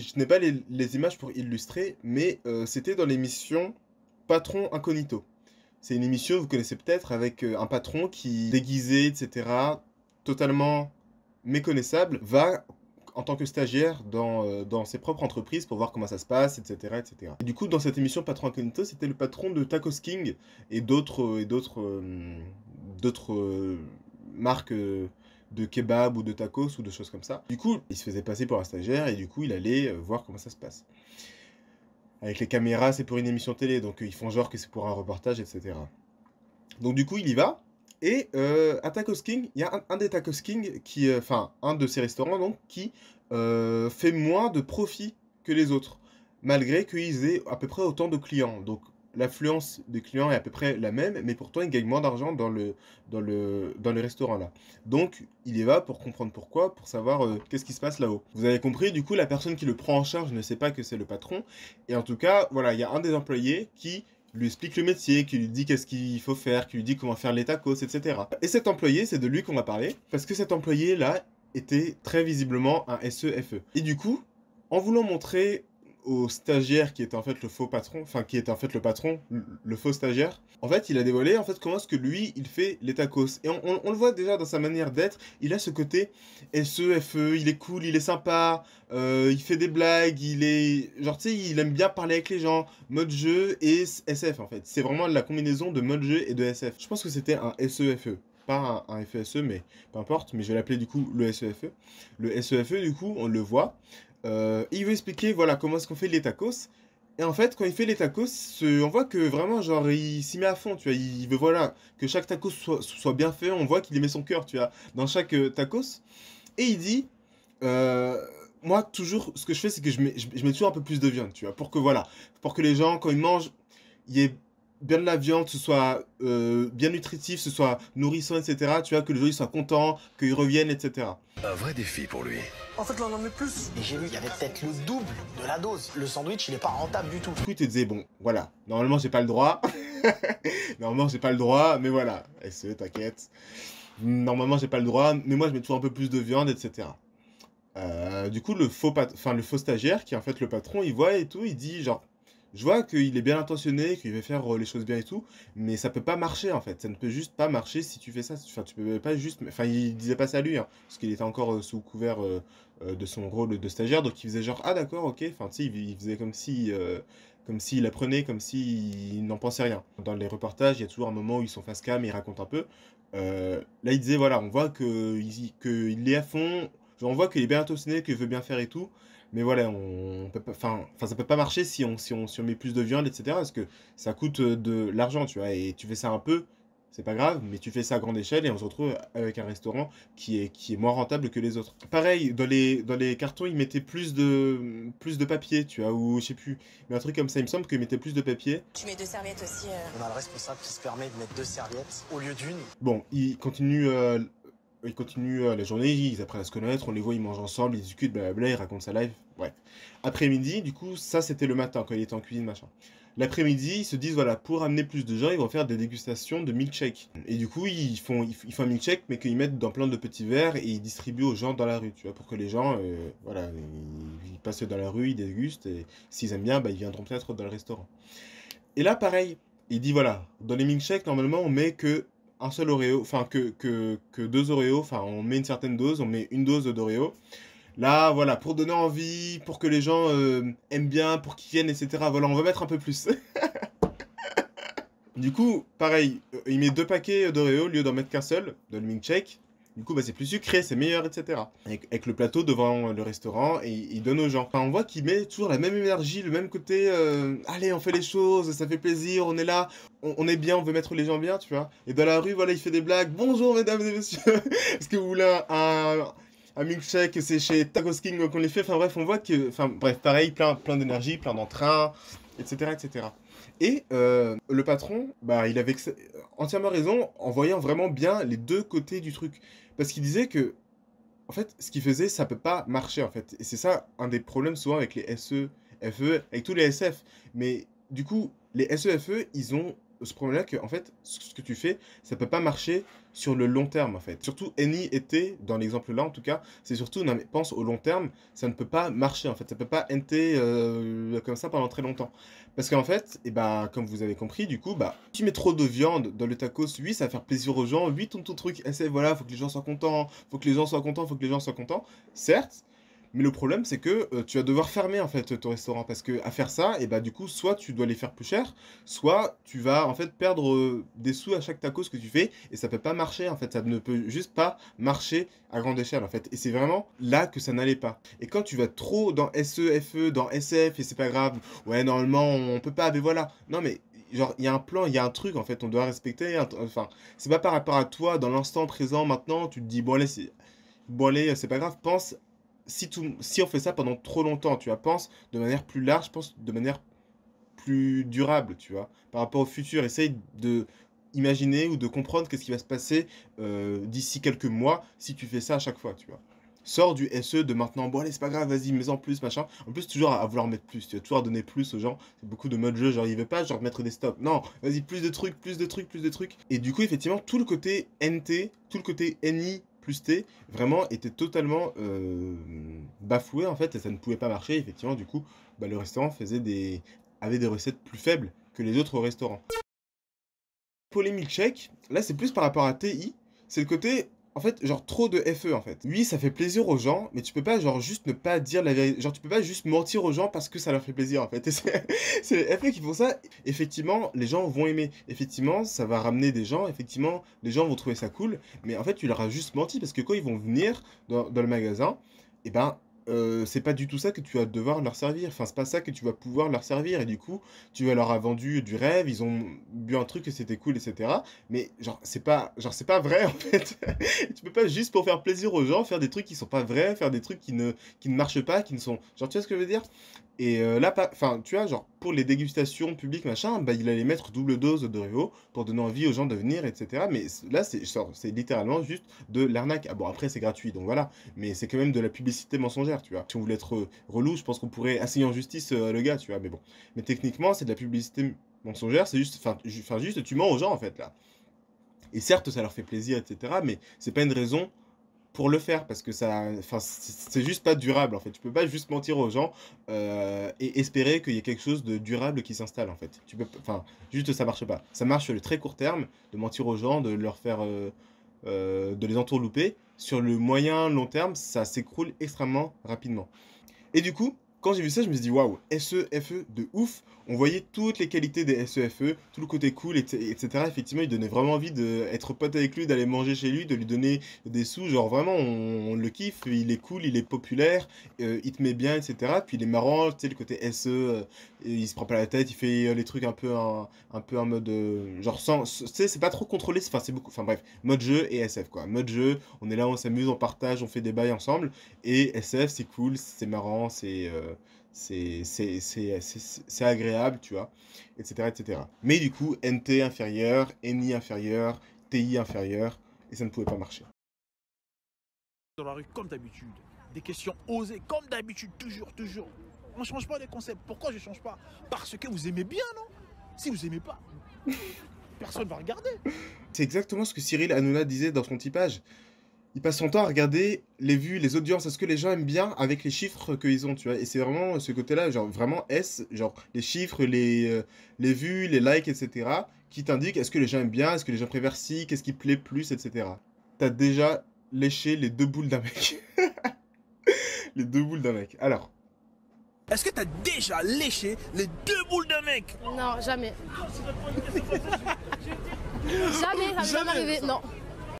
je n'ai pas les, images pour illustrer, mais euh, c'était dans l'émission Patron Incognito. C'est une émission, vous connaissez peut-être, avec euh, un patron qui, déguisé, etc., totalement méconnaissable, va en tant que stagiaire euh, dans, ses propres entreprises pour voir comment ça se passe, etc. etc. Et du coup, dans cette émission Patron Incognito, c'était le patron de Tacos King et d'autres d'autres marques de kebab ou de tacos ou de choses comme ça. Du coup, il se faisait passer pour un stagiaire et du coup, il allait euh, voir comment ça se passe. Avec les caméras, c'est pour une émission télé, donc euh, ils font genre que c'est pour un reportage, etc. Donc du coup, il y va. Et euh, à Tacos King, il y a un, des Tacos King qui, enfin, un de ces restaurants donc qui fait moins de profit que les autres, malgré qu'ils aient à peu près autant de clients. Donc l'affluence de clients est à peu près la même, mais pourtant il gagne moins d'argent dans le, dans, le, dans le restaurant là. Donc il y va pour comprendre pourquoi, pour savoir euh, qu'est-ce qui se passe là-haut. Vous avez compris, du coup la personne qui le prend en charge ne sait pas que c'est le patron. Et en tout cas, voilà, il y a un des employés qui lui explique le métier, qui lui dit qu'est-ce qu'il faut faire, qui lui dit comment faire les tacos, etc. Et cet employé, c'est de lui qu'on va parler, parce que cet employé là était très visiblement un SEFE. E. Et du coup, en voulant montrer au stagiaire qui est en fait le faux patron, enfin qui est en fait le patron, le, faux stagiaire. En fait, il a dévoilé en fait comment est-ce que lui il fait les tacos. Et on, le voit déjà dans sa manière d'être, il a ce côté SEFE, e, il est cool, il est sympa, euh, il fait des blagues, il est genre tu sais, il aime bien parler avec les gens, mode jeu et SF en fait. C'est vraiment la combinaison de mode jeu et de SF. Je pense que c'était un SEFE e. pas un, un, FSE, mais peu importe, mais je vais l'appeler du coup le SEFE. E. Le SEFE, du coup, on le voit, euh, il veut expliquer voilà comment est-ce qu'on fait les tacos. Et en fait, quand il fait les tacos, on voit que vraiment, genre, il s'y met à fond, tu vois. Il veut, voilà, que chaque taco soit, bien fait. On voit qu'il y met son cœur, tu vois, dans chaque euh, tacos. Et il dit, euh, moi, toujours, ce que je fais, c'est que je mets, je, toujours un peu plus de viande, tu vois, pour que, voilà, pour que les gens, quand ils mangent, il y bien de la viande, ce soit euh, bien nutritif, ce soit nourrissant, etc. Tu vois, que le jeu soit content, qu'il revienne, etc. Un vrai défi pour lui. En fait, là, on en met plus. Et j'ai vu, qu'il y avait peut-être le double de la dose. Le sandwich, il n'est pas rentable du tout. Du coup, il te disait, bon, voilà, normalement, j'ai pas le droit. normalement, j'ai pas le droit, mais voilà. c'est, t'inquiète. Normalement, j'ai pas le droit, mais moi, je mets toujours un peu plus de viande, etc. Euh, du coup, le faux, le faux stagiaire, qui est en fait le patron, il voit et tout, il dit, genre, je vois qu'il est bien intentionné, qu'il veut faire euh, les choses bien et tout, mais ça peut pas marcher en fait. Ça ne peut juste pas marcher si tu fais ça. Enfin, tu peux pas juste. Enfin, il disait pas ça à lui, hein, parce qu'il était encore euh, sous couvert euh, de son rôle de stagiaire, donc il faisait genre ah d'accord, ok. Enfin, tu sais, il faisait comme si. comme s'il apprenait, comme s'il n'en pensait rien. Dans les reportages, il y a toujours un moment où ils sont face cam et ils racontent un peu. là, il disait voilà, on voit qu'il que il est à fond, on voit qu'il est bien intentionné, qu'il veut bien faire et tout, mais voilà, on, peut enfin, ça peut pas marcher si on, si on, si met plus de viande, etc. Parce que ça coûte euh, de l'argent, tu vois. Et tu fais ça un peu, c'est pas grave, mais tu fais ça à grande échelle et on se retrouve avec un restaurant qui est, qui est moins rentable que les autres. Pareil, dans les, dans les cartons, ils mettaient plus de, plus de papier, tu vois, ou je sais plus, mais un truc comme ça, il me semble qu'ils mettaient plus de papier. Tu mets deux serviettes aussi. Euh. On a le responsable qui se permet de mettre deux serviettes au lieu d'une. Bon, il continue euh, ils continuent euh, la journée, ils apprennent à se connaître, on les voit, ils mangent ensemble, ils discutent, blablabla, ils racontent sa life, bref. Après-midi, du coup, ça c'était le matin quand il était en cuisine, machin. L'après-midi, ils se disent, voilà, pour amener plus de gens, ils vont faire des dégustations de milkshake. Et du coup, ils font, ils font un milkshake, mais qu'ils mettent dans plein de petits verres et ils distribuent aux gens dans la rue, tu vois, pour que les gens, euh, voilà, ils, passent dans la rue, ils dégustent, et s'ils aiment bien, bah, ils viendront peut-être dans le restaurant. Et là, pareil, il dit, voilà, dans les milkshakes, normalement, on met que un seul Oreo, enfin que, que, que deux Oreos, enfin on met une certaine dose, on met une dose d'Oreo. Là, voilà, pour donner envie, pour que les gens euh, aiment bien, pour qu'ils viennent, etc. Voilà, on va mettre un peu plus. du coup, pareil, euh, il met deux paquets d'Oreo au lieu d'en mettre qu'un seul, de le check du coup, bah, c'est plus sucré, c'est meilleur, etc. Avec, le plateau devant le restaurant et il donne aux gens. Enfin, on voit qu'il met toujours la même énergie, le même côté. Euh, allez, on fait les choses, ça fait plaisir, on est là, on, est bien, on veut mettre les gens bien, tu vois. Et dans la rue, voilà, il fait des blagues. Bonjour, mesdames et messieurs. Est-ce que vous voulez un, milkshake, c'est chez Tacos King qu'on les fait. Enfin bref, on voit que, enfin bref, pareil, plein, plein d'énergie, plein d'entrain, etc., etc. Et euh, le patron, bah, il avait entièrement raison en voyant vraiment bien les deux côtés du truc. Parce qu'il disait que, en fait, ce qu'il faisait, ça peut pas marcher, en fait. Et c'est ça un des problèmes souvent avec les SE, FE, avec tous les SF. Mais du coup, les SEFE, e, ils ont ce problème-là que, en fait, ce que tu fais, ça peut pas marcher sur le long terme, en fait. Surtout, ni était, dans l'exemple là, en tout cas, c'est surtout, non, mais pense au long terme, ça ne peut pas marcher, en fait. Ça peut pas nt euh, comme ça pendant très longtemps. Parce qu'en fait, et eh ben, comme vous avez compris, du coup, bah, tu mets trop de viande dans le tacos, oui, ça va faire plaisir aux gens, oui, ton, ton truc, eh, essaie, voilà, faut que les gens soient contents, faut que les gens soient contents, faut que les gens soient contents, certes, mais le problème, c'est que euh, tu vas devoir fermer en fait ton restaurant parce que à faire ça, et eh bah ben, du coup, soit tu dois les faire plus cher, soit tu vas en fait perdre euh, des sous à chaque taco que tu fais et ça peut pas marcher en fait, ça ne peut juste pas marcher à grande échelle en fait. Et c'est vraiment là que ça n'allait pas. Et quand tu vas trop dans SEFE, e, dans SF et c'est pas grave, ouais normalement on peut pas, mais voilà. Non mais genre il y a un plan, il y a un truc en fait, on doit respecter. Enfin, c'est pas par rapport à toi dans l'instant présent maintenant, tu te dis bon allez c'est bon allez c'est pas grave, pense si, on fait ça pendant trop longtemps, tu vois, pense de manière plus large, pense de manière plus durable, tu vois, par rapport au futur. Essaye de imaginer ou de comprendre qu'est-ce qui va se passer euh, d'ici quelques mois si tu fais ça à chaque fois, tu vois. Sors du SE de maintenant, bon allez, c'est pas grave, vas-y, mets en plus, machin. En plus, toujours à, vouloir mettre plus, tu vas toujours à donner plus aux gens. C'est beaucoup de mode jeu, genre il veut pas, genre mettre des stops. Non, vas-y, plus de trucs, plus de trucs, plus de trucs. Et du coup, effectivement, tout le côté NT, tout le côté NI vraiment était totalement euh, bafoué en fait et ça ne pouvait pas marcher. Effectivement, du coup, bah, le restaurant faisait des... avait des recettes plus faibles que les autres restaurants. Pour les milkshakes, là c'est plus par rapport à TI, c'est le côté en fait, genre trop de FE en fait. Oui, ça fait plaisir aux gens, mais tu peux pas genre juste ne pas dire la vérité. Genre tu peux pas juste mentir aux gens parce que ça leur fait plaisir en fait. C'est les FE qui font ça. Effectivement, les gens vont aimer. Effectivement, ça va ramener des gens. Effectivement, les gens vont trouver ça cool. Mais en fait, tu leur as juste menti parce que quand ils vont venir dans, le magasin, et eh ben euh, c'est pas du tout ça que tu vas devoir leur servir. Enfin, c'est pas ça que tu vas pouvoir leur servir. Et du coup, tu leur as vendu du rêve, ils ont bu un truc et c'était cool, etc. Mais genre, c'est pas, genre, c'est pas vrai en fait. tu peux pas juste pour faire plaisir aux gens faire des trucs qui sont pas vrais, faire des trucs qui ne, qui ne marchent pas, qui ne sont. Genre, tu vois ce que je veux dire et euh, là, enfin, tu vois, genre, pour les dégustations publiques, machin, bah, il allait mettre double dose de Rio pour donner envie aux gens de venir, etc. Mais là, c'est, littéralement juste de l'arnaque. Ah, bon, après, c'est gratuit, donc voilà. Mais c'est quand même de la publicité mensongère, tu vois. Si on voulait être euh, relou, je pense qu'on pourrait assigner en justice euh, le gars, tu vois. Mais bon. Mais techniquement, c'est de la publicité mensongère, c'est juste, enfin, juste, tu mens aux gens, en fait, là. Et certes, ça leur fait plaisir, etc. Mais c'est pas une raison pour le faire parce que ça c'est juste pas durable en fait tu peux pas juste mentir aux gens euh, et espérer qu'il y ait quelque chose de durable qui s'installe en fait tu peux enfin juste ça marche pas ça marche sur le très court terme de mentir aux gens de leur faire euh, euh, de les entourlouper sur le moyen long terme ça s'écroule extrêmement rapidement et du coup quand j'ai vu ça, je me suis dit waouh, SEFE e, de ouf. On voyait toutes les qualités des SEFE, e, tout le côté cool, etc. Effectivement, il donnait vraiment envie d'être pote avec lui, d'aller manger chez lui, de lui donner des sous. Genre vraiment, on, le kiffe. Il est cool, il est populaire, euh, il te met bien, etc. Puis il est marrant, tu sais, le côté SE, euh, il se prend pas la tête, il fait euh, les trucs un peu en, un peu en mode. genre sans. c'est pas trop contrôlé, enfin c'est beaucoup. Enfin bref, mode jeu et SF quoi. Mode jeu, on est là, on s'amuse, on partage, on fait des bails ensemble. Et SF, c'est cool, c'est marrant, c'est c'est agréable, tu vois, etc., etc. Mais du coup, NT inférieur, NI inférieur, TI inférieur, et ça ne pouvait pas marcher. Dans la rue, comme d'habitude, des questions osées, comme d'habitude, toujours, toujours. On ne change pas les concepts. Pourquoi je ne change pas Parce que vous aimez bien, non Si vous aimez pas, personne va regarder. C'est exactement ce que Cyril Hanouna disait dans son typage il passe son temps à regarder les vues, les audiences, est-ce que les gens aiment bien avec les chiffres qu'ils ont, tu vois. Et c'est vraiment ce côté-là, genre vraiment S, genre les chiffres, les, euh, les vues, les likes, etc., qui t'indiquent est-ce que les gens aiment bien, est-ce que les gens préversent, qu'est-ce qui plaît plus, etc. T'as déjà léché les deux boules d'un mec. les deux boules d'un mec. Alors. Est-ce que t'as déjà léché les deux boules d'un mec Non, jamais. jamais, ça m'est jamais arrivé, non.